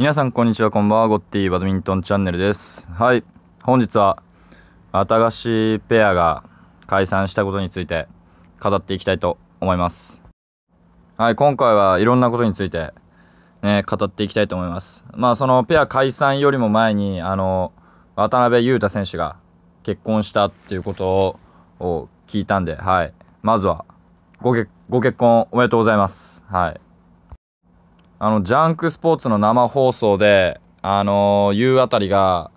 皆さんこんにちはこんばんはゴッティバドミントンチャンネルですはい本日はワタガシペアが解散したことについて語っていきたいと思いますはい今回はいろんなことについてね語っていきたいと思いますまあそのペア解散よりも前にあの渡辺裕太選手が結婚したっていうことを聞いたんではいまずはご結婚おめでとうございますはいあの、ジャンクスポーツの生放送で、あのー、言うあたりが、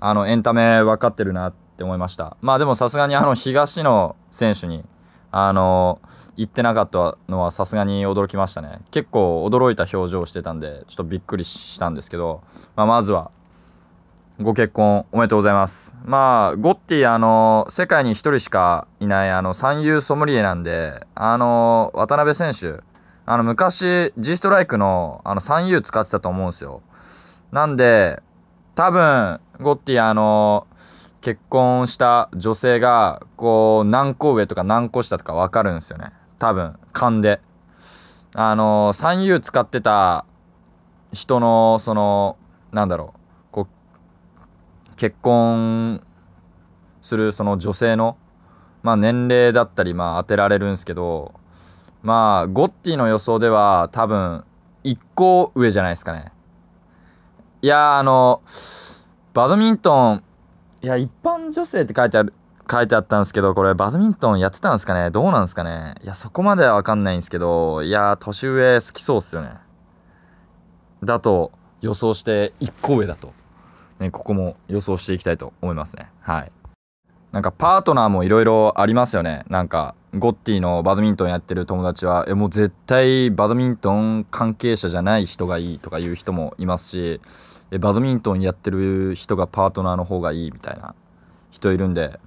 あの、エンタメ分かってるなって思いました。まあでもさすがにあの、東野選手に、あのー、言ってなかったのはさすがに驚きましたね。結構驚いた表情をしてたんで、ちょっとびっくりしたんですけど、まあまずは、ご結婚おめでとうございます。まあ、ゴッティ、あの、世界に1人しかいない、あの、三遊ソムリエなんで、あの、渡辺選手、あの、昔、G ストライクの、あの、3U 使ってたと思うんですよ。なんで、多分、ゴッティ、あの、結婚した女性が、こう、何個上とか何個下とかわかるんですよね。多分、勘で。あの、3U 使ってた人の、その、なんだろう、こう、結婚する、その女性の、まあ、年齢だったり、まあ、当てられるんですけど、まあ、ゴッティの予想では多分、1個上じゃないですかね。いやあの、バドミントン、いや、一般女性って書いてある、書いてあったんですけど、これバドミントンやってたんですかねどうなんですかねいや、そこまではわかんないんですけど、いや年上好きそうっすよね。だと予想して1個上だと。ね、ここも予想していきたいと思いますね。はい。なんかパートナーもいろいろありますよね。なんか、ゴッティのバドミントンやってる友達は、え、もう絶対バドミントン関係者じゃない人がいいとかいう人もいますし、え、バドミントンやってる人がパートナーの方がいいみたいな人いるんで、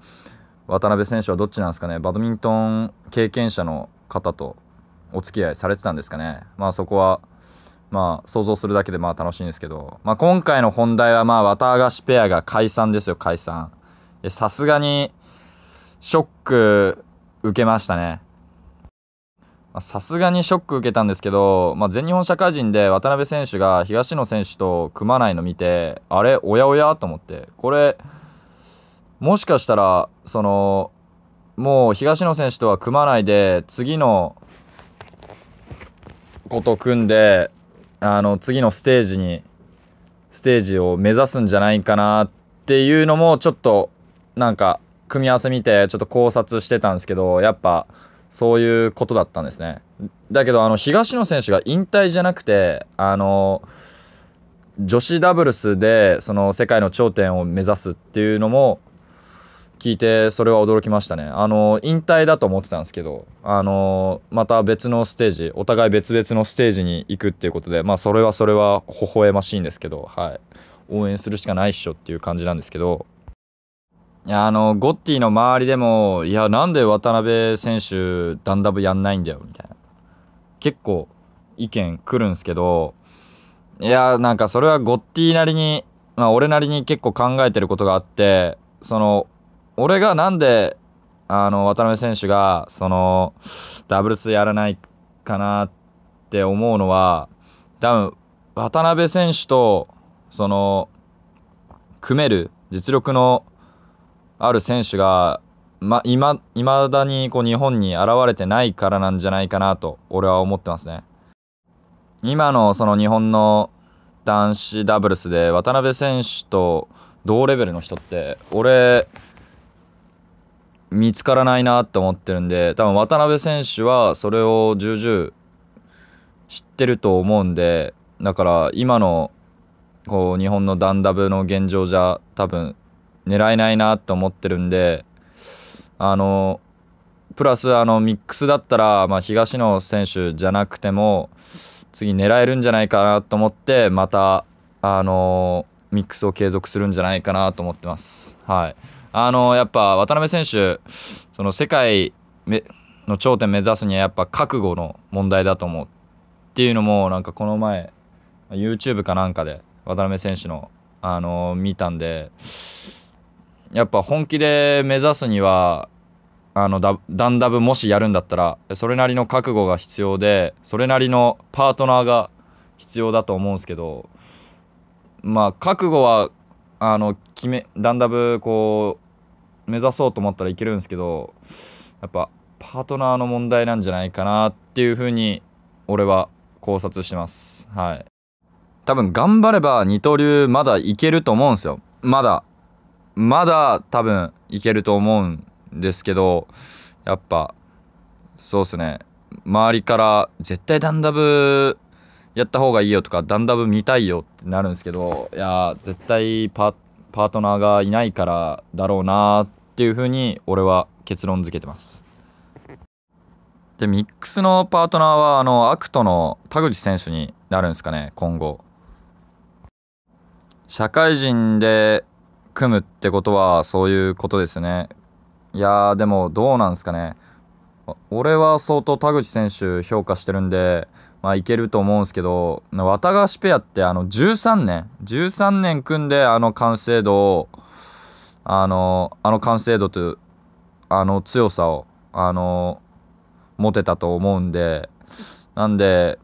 渡辺選手はどっちなんですかね。バドミントン経験者の方とお付き合いされてたんですかね。まあそこは、まあ想像するだけでまあ楽しいんですけど、まあ今回の本題はまあワタガシペアが解散ですよ、解散。さすがに、ショック受けましたね。さすがにショック受けたんですけど、まあ、全日本社会人で渡辺選手が東野選手と組まないの見て、あれ、おやおやと思って、これ、もしかしたら、その、もう東野選手とは組まないで、次のこと組んで、あの、次のステージに、ステージを目指すんじゃないかなっていうのも、ちょっとなんか組み合わせ見てちょっと考察してたんですけどやっぱそういうことだったんですねだけどあの東野選手が引退じゃなくてあの女子ダブルスでその世界の頂点を目指すっていうのも聞いてそれは驚きましたねあの引退だと思ってたんですけどあのまた別のステージお互い別々のステージに行くっていうことでまあそれはそれは微笑ましいんですけどはい応援するしかないっしょっていう感じなんですけどあの、ゴッティの周りでも、いや、なんで渡辺選手、ダンダブやんないんだよ、みたいな。結構、意見来るんすけど、いや、なんかそれはゴッティなりに、まあ、俺なりに結構考えてることがあって、その、俺がなんで、あの、渡辺選手が、その、ダブルスやらないかなって思うのは、多分、渡辺選手と、その、組める実力のある選手が、ま、いまだにこう日本に現れてないからなんじゃないかなと俺は思ってますね。今のその日本の男子ダブルスで渡辺選手と同レベルの人って俺見つからないなって思ってるんで多分渡辺選手はそれを重々知ってると思うんでだから今のこう日本のダンダブの現状じゃ多分狙えないなと思ってるんであのプラスあのミックスだったら、まあ、東野選手じゃなくても次狙えるんじゃないかなと思ってまたあのミックスを継続するんじゃないかなと思ってます。はい、あのやっぱ渡辺選手その世界の頂点目指すにはやっぱ覚悟の問題だと思うっていうのもなんかこの前 YouTube かなんかで渡辺選手の、あの見たんでやっぱ本気で目指すにはあのダダンダブもしやるんだったらそれなりの覚悟が必要でそれなりのパートナーが必要だと思うんですけどまあ覚悟はあの決めダンダブこう目指そうと思ったらいけるんですけどやっぱパートナーの問題なんじゃないかなっていうふうに俺は考察してますはい多分頑張れば二刀流まだいけると思うんですよまだまだ多分いけると思うんですけど、やっぱ、そうですね。周りから絶対ダンダブやった方がいいよとかダンダブ見たいよってなるんですけどいや絶対パートナーがいないからだろうなっていうふうに俺は結論付けてますでミックスのパートナーはあのアクトの田口選手になるんですかね今後社会人で組むってことはそういうことですね。いやーでもどうなんですかね。俺は相当田口選手評価してるんで、まあ、いけると思うんですけど、ワタガシペアってあの13年、13年組んであの完成度を、あの、あの完成度という、あの強さを、あの、持てたと思うんで、なんで、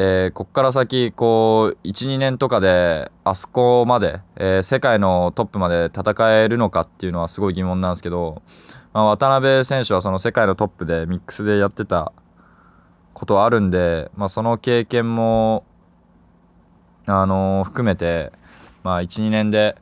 えー、こっから先、こう、1、2年とかで、あそこまで、えー、世界のトップまで戦えるのかっていうのはすごい疑問なんですけど、まあ、渡辺選手はその世界のトップでミックスでやってたことあるんで、まあ、その経験も、あのー、含めて、まあ、1、2年で、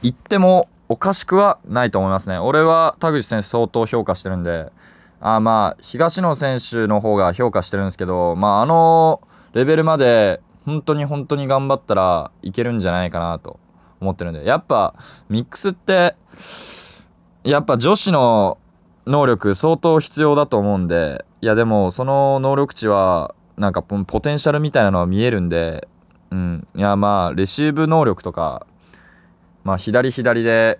行ってもおかしくはないと思いますね。俺は田口選手相当評価してるんで、あまあ、東野選手の方が評価してるんですけど、まあ、あのレベルまで本当に本当に頑張ったらいけるんじゃないかなと思ってるんでやっぱミックスってやっぱ女子の能力相当必要だと思うんでいやでもその能力値はなんかポテンシャルみたいなのは見えるんでうんいやまあレシーブ能力とかまあ左左で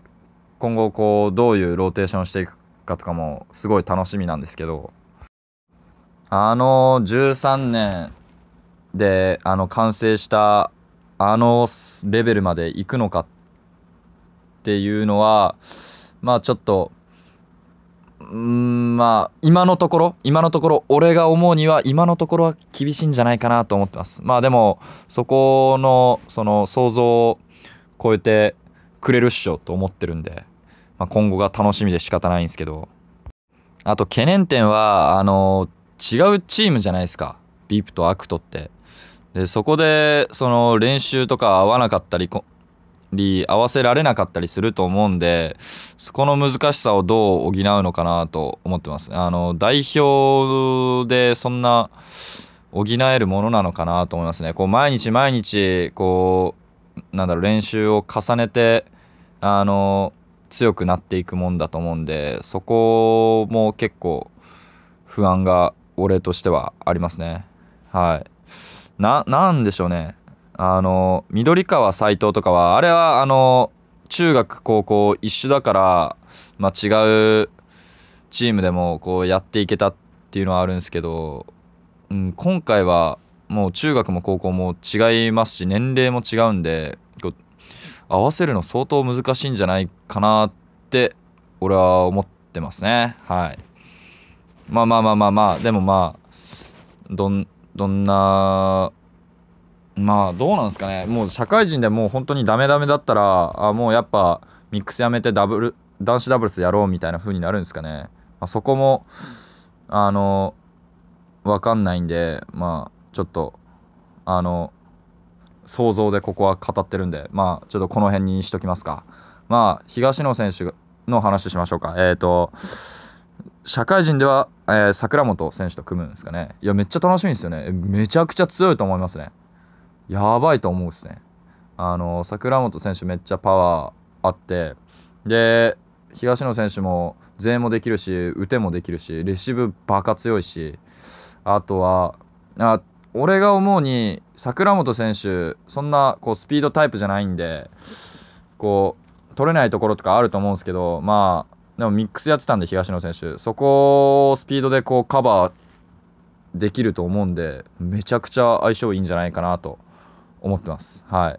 今後こうどういうローテーションをしていくかとかもすごい楽しみなんですけどあの13年であの完成したあのレベルまで行くのかっていうのはまあちょっとうんまあ今のところ今のところ俺が思うには今のところは厳しいんじゃないかなと思ってますまあでもそこのその想像を超えてくれるっしょと思ってるんで、まあ、今後が楽しみで仕方ないんですけどあと懸念点はあの違うチームじゃないですかビープとアクトってでそこでその練習とか合わなかったりり合わせられなかったりすると思うんでそこの難しさをどう補うのかなと思ってますあの代表でそんな補えるものなのかなと思いますねこう毎日毎日こうなんだろう練習を重ねてあの強くなっていくもんだと思うんでそこも結構不安が俺としてはありますねはいな、なんでしょうね。あの、緑川斎藤とかは、あれは、あの、中学、高校一緒だから、まあ、違うチームでも、こう、やっていけたっていうのはあるんですけど、うん、今回は、もう中学も高校も違いますし、年齢も違うんで、こう合わせるの相当難しいんじゃないかなって、俺は思ってますね。はい。まあまあまあまあまあ、でもまあ、どん、どんな、まあどうなんですかね。もう社会人でもう本当にダメダメだったら、あもうやっぱミックスやめてダブル、男子ダブルスやろうみたいな風になるんですかね。まあ、そこも、あの、わかんないんで、まあちょっと、あの、想像でここは語ってるんで、まあちょっとこの辺にしときますか。まあ東野選手の話しましょうか。えっ、ー、と、社会人では、えー、桜本選手と組むんですかねいやめっちゃ楽しみですよねめちゃくちゃ強いと思いますねやばいと思うっすねあの桜本選手めっちゃパワーあってで東野選手も前もできるし打てもできるしレシーブバカ強いしあとはあ俺が思うに桜本選手そんなこうスピードタイプじゃないんでこう取れないところとかあると思うんですけどまあでもミックスやってたんで東野選手そこをスピードでこうカバーできると思うんでめちゃくちゃ相性いいんじゃないかなと思ってますは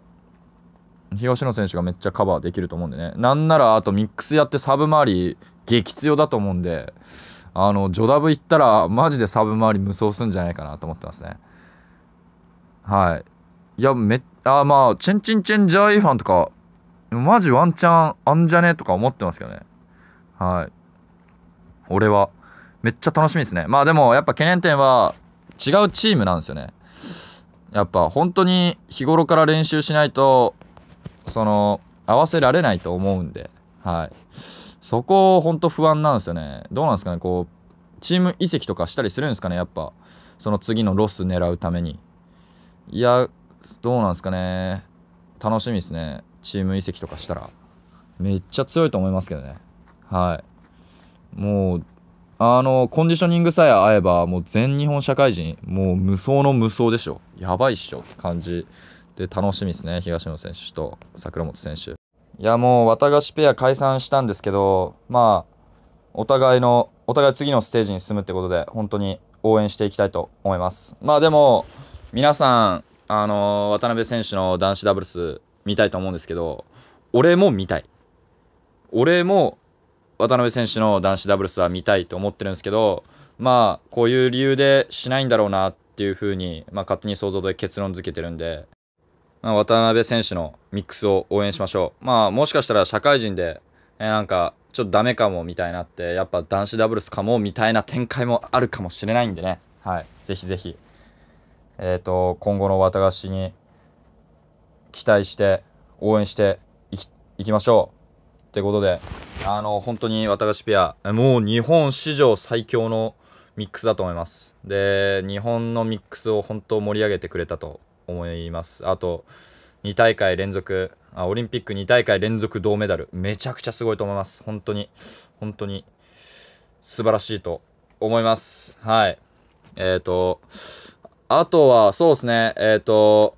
い東野選手がめっちゃカバーできると思うんでねなんならあとミックスやってサブ回り激強だと思うんであのジョダブ行ったらマジでサブ回り無双すんじゃないかなと思ってますねはいいやめあまあチェンチンチェンジャーイファンとかマジワンチャンあんじゃねとか思ってますけどねはい俺はめっちゃ楽しみですねまあでもやっぱ懸念点は違うチームなんですよねやっぱ本当に日頃から練習しないとその合わせられないと思うんではいそこ本当不安なんですよねどうなんですかねこうチーム移籍とかしたりするんですかねやっぱその次のロス狙うためにいやどうなんですかね楽しみですねチーム移籍とかしたらめっちゃ強いと思いますけどねはいもうあのコンディショニングさえ合えばもう全日本社会人もう無双の無双でしょやばいっしょって感じで楽しみですね東野選手と桜本選手いやもうワタガシペア解散したんですけどまあお互いのお互い次のステージに進むってことで本当に応援していきたいと思いますまあでも皆さんあの渡辺選手の男子ダブルス見たいと思うんですけど俺も見たい俺も渡辺選手の男子ダブルスは見たいと思ってるんですけど、まあ、こういう理由でしないんだろうなっていうふうに、まあ、勝手に想像で結論付けてるんで、まあ、渡辺選手のミックスを応援しましょう。まあ、もしかしたら社会人で、えなんか、ちょっとダメかもみたいなって、やっぱ男子ダブルスかもみたいな展開もあるかもしれないんでね。はい。ぜひぜひ、えっ、ー、と、今後の子に期待して、応援していきましょう。ってことで、あの、本当にワタガシペア、もう日本史上最強のミックスだと思います。で、日本のミックスを本当盛り上げてくれたと思います。あと、2大会連続あ、オリンピック2大会連続銅メダル、めちゃくちゃすごいと思います。本当に、本当に、素晴らしいと思います。はい。えっ、ー、と、あとは、そうですね、えっ、ー、と、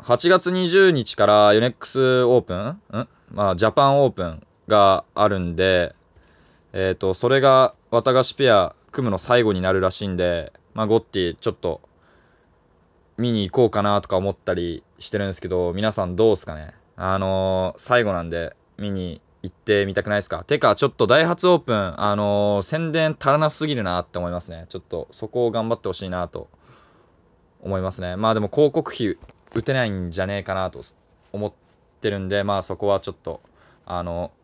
8月20日からヨネックスオープンんまあ、ジャパンオープンがあるんで、えっ、ー、と、それがワタガシペア組むの最後になるらしいんで、まあ、ゴッティちょっと見に行こうかなとか思ったりしてるんですけど、皆さんどうですかねあのー、最後なんで見に行ってみたくないですかてか、ちょっとダイハツオープン、あのー、宣伝足らなすぎるなって思いますね。ちょっとそこを頑張ってほしいなと思いますね。まあでも広告費打てないんじゃねえかなと思ってるんで、まあそこはちょっと、あのー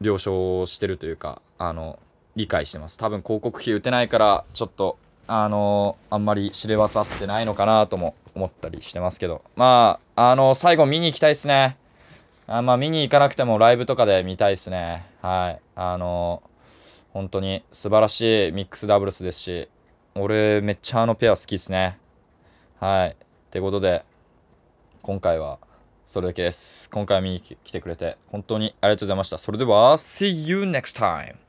了承してるというか、あの、理解してます。多分広告費打てないから、ちょっと、あの、あんまり知れ渡ってないのかなとも思ったりしてますけど、まあ、あの、最後見に行きたいですね。あまあ、見に行かなくてもライブとかで見たいですね。はい。あの、本当に素晴らしいミックスダブルスですし、俺めっちゃあのペア好きですね。はい。ってことで、今回は、それだけです。今回見に来てくれて本当にありがとうございました。それでは、See you next time!